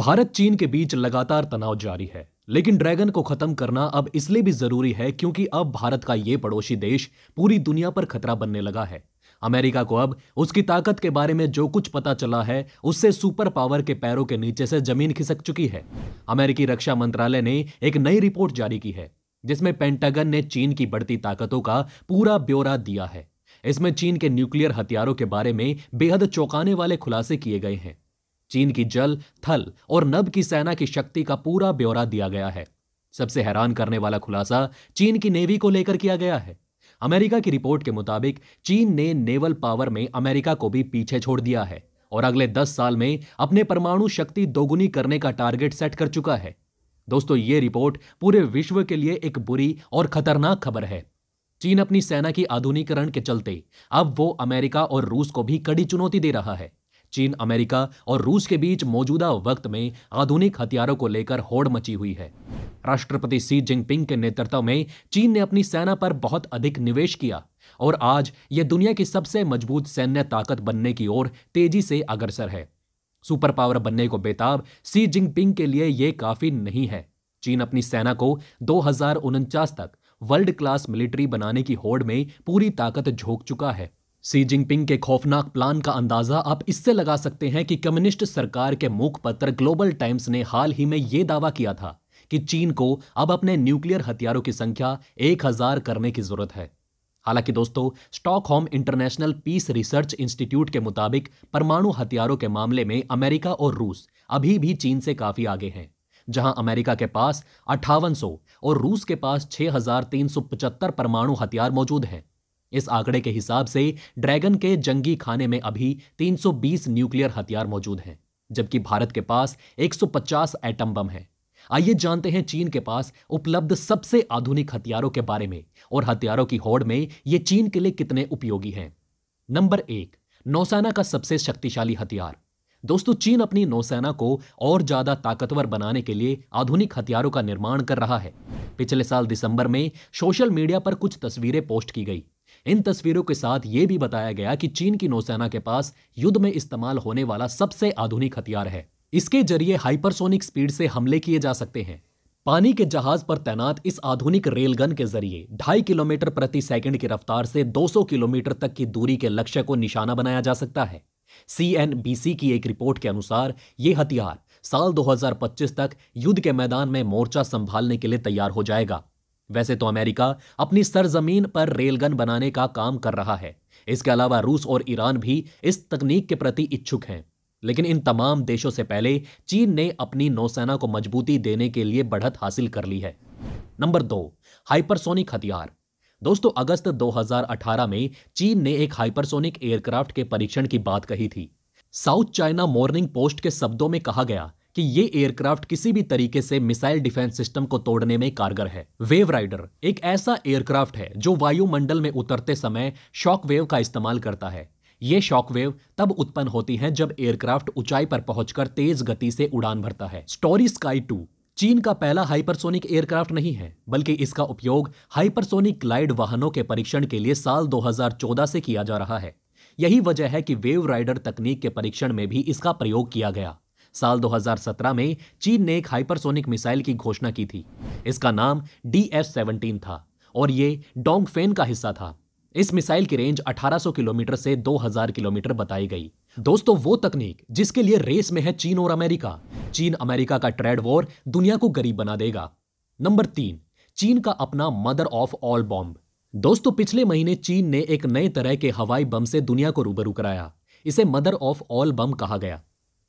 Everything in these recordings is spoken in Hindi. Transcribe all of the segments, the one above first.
भारत चीन के बीच लगातार तनाव जारी है लेकिन ड्रैगन को खत्म करना अब इसलिए भी जरूरी है क्योंकि अब भारत का ये पड़ोसी देश पूरी दुनिया पर खतरा बनने लगा है अमेरिका को अब उसकी ताकत के बारे में जो कुछ पता चला है उससे सुपर पावर के पैरों के नीचे से जमीन खिसक चुकी है अमेरिकी रक्षा मंत्रालय ने एक नई रिपोर्ट जारी की है जिसमें पेंटागन ने चीन की बढ़ती ताकतों का पूरा ब्यौरा दिया है इसमें चीन के न्यूक्लियर हथियारों के बारे में बेहद चौंकाने वाले खुलासे किए गए हैं चीन की जल थल और नभ की सेना की शक्ति का पूरा ब्यौरा दिया गया है सबसे हैरान करने वाला खुलासा चीन की नेवी को लेकर किया गया है अमेरिका की रिपोर्ट के मुताबिक चीन ने नेवल पावर में अमेरिका को भी पीछे छोड़ दिया है और अगले दस साल में अपने परमाणु शक्ति दोगुनी करने का टारगेट सेट कर चुका है दोस्तों ये रिपोर्ट पूरे विश्व के लिए एक बुरी और खतरनाक खबर है चीन अपनी सेना की आधुनिकरण के चलते अब वो अमेरिका और रूस को भी कड़ी चुनौती दे रहा है चीन अमेरिका और रूस के बीच मौजूदा वक्त में आधुनिक हथियारों को लेकर होड़ मची हुई है राष्ट्रपति सी जिनपिंग के नेतृत्व में चीन ने अपनी सेना पर बहुत अधिक निवेश किया और आज यह दुनिया की सबसे मजबूत सैन्य ताकत बनने की ओर तेजी से अग्रसर है सुपर पावर बनने को बेताब सी जिनपिंग के लिए यह काफी नहीं है चीन अपनी सेना को दो तक वर्ल्ड क्लास मिलिट्री बनाने की होड़ में पूरी ताकत झोंक चुका है सी जिनपिंग के खौफनाक प्लान का अंदाजा आप इससे लगा सकते हैं कि कम्युनिस्ट सरकार के पत्र ग्लोबल टाइम्स ने हाल ही में यह दावा किया था कि चीन को अब अपने न्यूक्लियर हथियारों की संख्या एक हजार करने की जरूरत है हालांकि दोस्तों Stockholm International Peace Research Institute के मुताबिक परमाणु हथियारों के मामले में अमेरिका और रूस अभी भी चीन से काफी आगे हैं जहां अमेरिका के पास अट्ठावन और रूस के पास छह परमाणु हथियार मौजूद हैं इस आंकड़े के हिसाब से ड्रैगन के जंगी खाने में अभी 320 न्यूक्लियर हथियार मौजूद हैं जबकि भारत के पास 150 एटम बम हैं आइए जानते हैं चीन के पास उपलब्ध सबसे आधुनिक हथियारों के बारे में और हथियारों की होड़ में ये चीन के लिए कितने उपयोगी हैं नंबर एक नौसेना का सबसे शक्तिशाली हथियार दोस्तों चीन अपनी नौसेना को और ज्यादा ताकतवर बनाने के लिए आधुनिक हथियारों का निर्माण कर रहा है पिछले साल दिसंबर में सोशल मीडिया पर कुछ तस्वीरें पोस्ट की गई इन तस्वीरों के साथ ये भी बताया गया कि चीन की नौसेना के पास युद्ध में इस्तेमाल होने वाला सबसे आधुनिक हथियार है इसके जरिए हाइपरसोनिक स्पीड से हमले किए जा सकते हैं पानी के जहाज पर तैनात इस आधुनिक रेलगन के जरिए ढाई किलोमीटर प्रति सेकंड की रफ्तार से 200 किलोमीटर तक की दूरी के लक्ष्य को निशाना बनाया जा सकता है सीएनबीसी की एक रिपोर्ट के अनुसार ये हथियार साल 2025 तक युद्ध के मैदान में मोर्चा संभालने के लिए तैयार हो जाएगा वैसे तो अमेरिका अपनी सरजमीन पर रेलगन बनाने का काम कर रहा है इसके अलावा रूस और ईरान भी इस तकनीक के प्रति इच्छुक हैं लेकिन इन तमाम देशों से पहले चीन ने अपनी नौसेना को मजबूती देने के लिए बढ़त हासिल कर ली है नंबर दो हाइपरसोनिक हथियार दोस्तों अगस्त 2018 में चीन ने एक हाइपरसोनिक एयरक्राफ्ट के परीक्षण की बात कही थी साउथ चाइना मॉर्निंग पोस्ट के शब्दों में कहा गया कि ये एयरक्राफ्ट किसी भी तरीके से मिसाइल डिफेंस सिस्टम को तोड़ने में कारगर है वेव राइडर एक ऐसा एयरक्राफ्ट है जो वायुमंडल में उतरते समय शॉक वेव का इस्तेमाल करता है ये शॉक वेव तब उत्पन्न होती हैं जब एयरक्राफ्ट ऊंचाई पर पहुंचकर तेज गति से उड़ान भरता है स्टोरी स्काई टू चीन का पहला हाइपरसोनिक एयरक्राफ्ट नहीं है बल्कि इसका उपयोग हाइपरसोनिक ग्लाइड वाहनों के परीक्षण के लिए साल 2014 से किया जा रहा है यही वजह है कि वेव राइडर तकनीक के परीक्षण में भी इसका प्रयोग किया गया साल 2017 में चीन ने एक हाइपरसोनिक मिसाइल की घोषणा की थी इसका नाम डी एफ सेवनटीन था और ये डोंगफेन का हिस्सा था इस मिसाइल की रेंज 1800 किलोमीटर से 2000 किलोमीटर बताई गई दोस्तों वो तकनीक जिसके लिए रेस में है चीन और अमेरिका चीन अमेरिका का ट्रेड वॉर दुनिया को गरीब बना देगा नंबर तीन चीन का अपना मदर ऑफ ऑल बॉम्ब दोस्तों पिछले महीने चीन ने एक नए तरह के हवाई बम से दुनिया को रूबरू कराया इसे मदर ऑफ ऑल बम कहा गया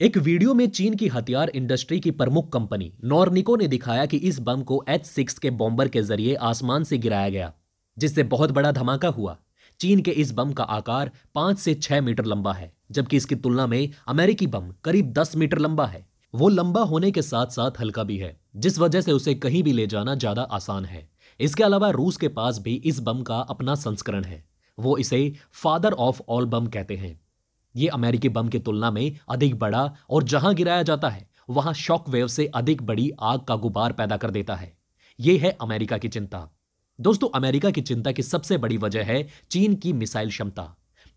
एक वीडियो में चीन की हथियार इंडस्ट्री की प्रमुख कंपनी नॉर्निको ने दिखाया कि इस बम को एच सिक्स के बॉम्बर के जरिए आसमान से गिराया गया जिससे बहुत बड़ा धमाका हुआ चीन के इस बम का आकार पांच से छह मीटर लंबा है जबकि इसकी तुलना में अमेरिकी बम करीब दस मीटर लंबा है वो लंबा होने के साथ साथ हल्का भी है जिस वजह से उसे कहीं भी ले जाना ज्यादा आसान है इसके अलावा रूस के पास भी इस बम का अपना संस्करण है वो इसे फादर ऑफ ऑल बम कहते हैं ये अमेरिकी बम की तुलना में अधिक बड़ा और जहां गिराया जाता है वहां शॉक वेव से अधिक बड़ी आग का गुबार पैदा कर देता है ये है अमेरिका की चिंता दोस्तों अमेरिका की चिंता की सबसे बड़ी वजह है चीन की मिसाइल क्षमता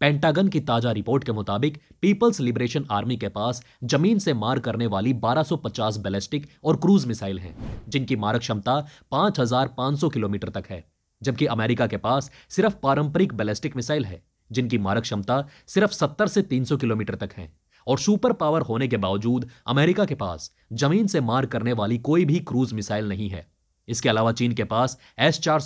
पेंटागन की ताजा रिपोर्ट के मुताबिक पीपल्स लिबरेशन आर्मी के पास जमीन से मार करने वाली 1250 बैलिस्टिक और क्रूज मिसाइल हैं जिनकी मारक क्षमता 5500 किलोमीटर तक है जबकि अमेरिका के पास सिर्फ पारंपरिक बैलिस्टिक मिसाइल है जिनकी मारक क्षमता सिर्फ 70 से 300 किलोमीटर तक है और सुपर पावर होने के बावजूद अमेरिका के पास जमीन से मार करने वाली कोई भी क्रूज मिसाइल नहीं है इसके अलावा चीन के पास एस चार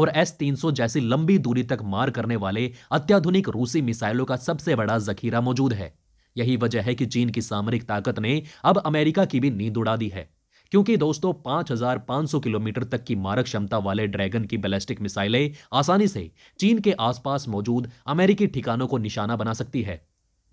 और एस तीन जैसी लंबी दूरी तक मार करने वाले अत्याधुनिक रूसी मिसाइलों का सबसे बड़ा जखीरा मौजूद है यही वजह है कि चीन की सामरिक ताकत ने अब अमेरिका की भी नींद उड़ा दी है क्योंकि दोस्तों 5,500 किलोमीटर तक की मारक क्षमता वाले ड्रैगन की बैलिस्टिक मिसाइलें आसानी से चीन के आसपास मौजूद अमेरिकी ठिकानों को निशाना बना सकती है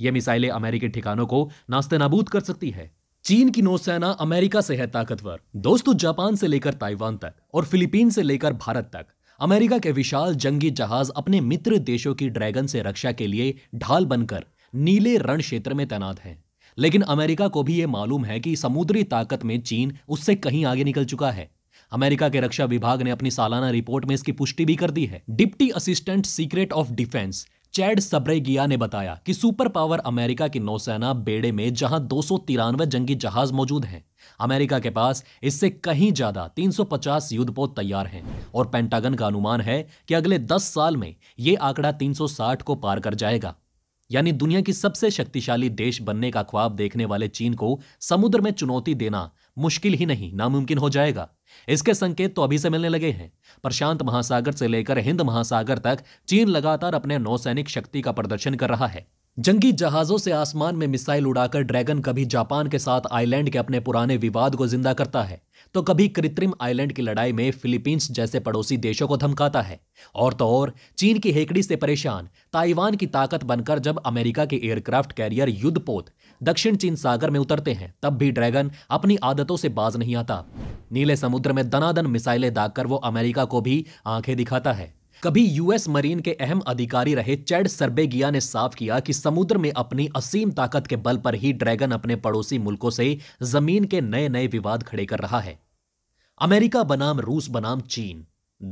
ये मिसाइलें अमेरिकी ठिकानों को नास्ते नाबूद कर सकती है चीन की नौसेना अमेरिका से है ताकतवर दोस्तों जापान से लेकर ताइवान तक और फिलीपीन से लेकर भारत तक अमेरिका के विशाल जंगी जहाज अपने मित्र देशों की ड्रैगन से रक्षा के लिए ढाल बनकर नीले रण क्षेत्र में तैनात हैं लेकिन अमेरिका को भी यह मालूम है कि समुद्री ताकत में चीन उससे कहीं आगे निकल चुका है अमेरिका के रक्षा विभाग ने अपनी सालाना रिपोर्ट में इसकी पुष्टि भी कर दी है deputy assistant secret of defence Chad Sbragia ने बताया कि सुपर पावर अमेरिका की नौसेना बेड़े में जहां दो जंगी जहाज मौजूद हैं अमेरिका के पास इससे कहीं ज्यादा 350 युद्धपोत तैयार हैं और पेंटागन का अनुमान है कि अगले 10 साल में ये आंकड़ा 360 को पार कर जाएगा यानी दुनिया की सबसे शक्तिशाली देश बनने का ख्वाब देखने वाले चीन को समुद्र में चुनौती देना मुश्किल ही नहीं नामुमकिन हो जाएगा इसके संकेत तो अभी से मिलने लगे हैं प्रशांत महासागर से लेकर हिंद महासागर तक चीन लगातार अपने नौसैनिक शक्ति का प्रदर्शन कर रहा है जंगी जहाजों से आसमान में मिसाइल उड़ाकर ड्रैगन कभी जापान के साथ आइलैंड के अपने पुराने विवाद को जिंदा करता है तो कभी कृत्रिम आइलैंड की लड़ाई में फिलीपींस जैसे पड़ोसी देशों को धमकाता है और तो और चीन की हेकड़ी से परेशान ताइवान की ताकत बनकर जब अमेरिका के एयरक्राफ्ट कैरियर युद्धपोत दक्षिण चीन सागर में उतरते हैं तब भी ड्रैगन अपनी आदतों से बाज नहीं आता नीले समुद्र में दनादन मिसाइलें दागकर वो अमेरिका को भी आंखें दिखाता है कभी यूएस मरीन के अहम अधिकारी रहे चैड सर्बेगिया ने साफ किया कि समुद्र में अपनी असीम ताकत के बल पर ही ड्रैगन अपने पड़ोसी मुल्कों से जमीन के नए नए विवाद खड़े कर रहा है अमेरिका बनाम रूस बनाम चीन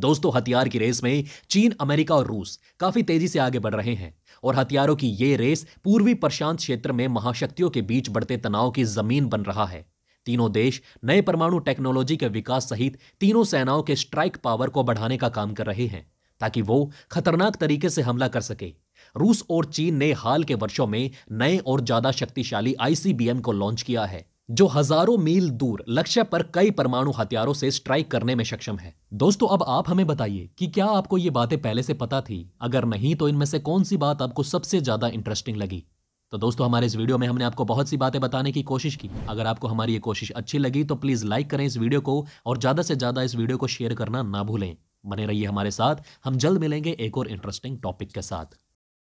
दोस्तों हथियार की रेस में चीन अमेरिका और रूस काफी तेजी से आगे बढ़ रहे हैं और हथियारों की ये रेस पूर्वी प्रशांत क्षेत्र में महाशक्तियों के बीच बढ़ते तनाव की जमीन बन रहा है तीनों देश नए परमाणु टेक्नोलॉजी के विकास सहित तीनों सेनाओं के स्ट्राइक पावर को बढ़ाने का काम कर रहे हैं ताकि वो खतरनाक तरीके से हमला कर सके रूस और चीन ने हाल के वर्षों में नए और ज्यादा शक्तिशाली आईसीबीएम को लॉन्च किया है जो हजारों मील दूर लक्ष्य पर कई परमाणु हथियारों से स्ट्राइक करने में सक्षम है दोस्तों अब आप हमें बताइए कि क्या आपको ये बातें पहले से पता थी अगर नहीं तो इनमें से कौन सी बात आपको सबसे ज्यादा इंटरेस्टिंग लगी तो दोस्तों हमारे इस वीडियो में हमने आपको बहुत सी बातें बताने की कोशिश की अगर आपको हमारी ये कोशिश अच्छी लगी तो प्लीज़ लाइक करें इस वीडियो को और ज़्यादा से ज़्यादा इस वीडियो को शेयर करना ना भूलें बने रहिए हमारे साथ हम जल्द मिलेंगे एक और इंटरेस्टिंग टॉपिक के साथ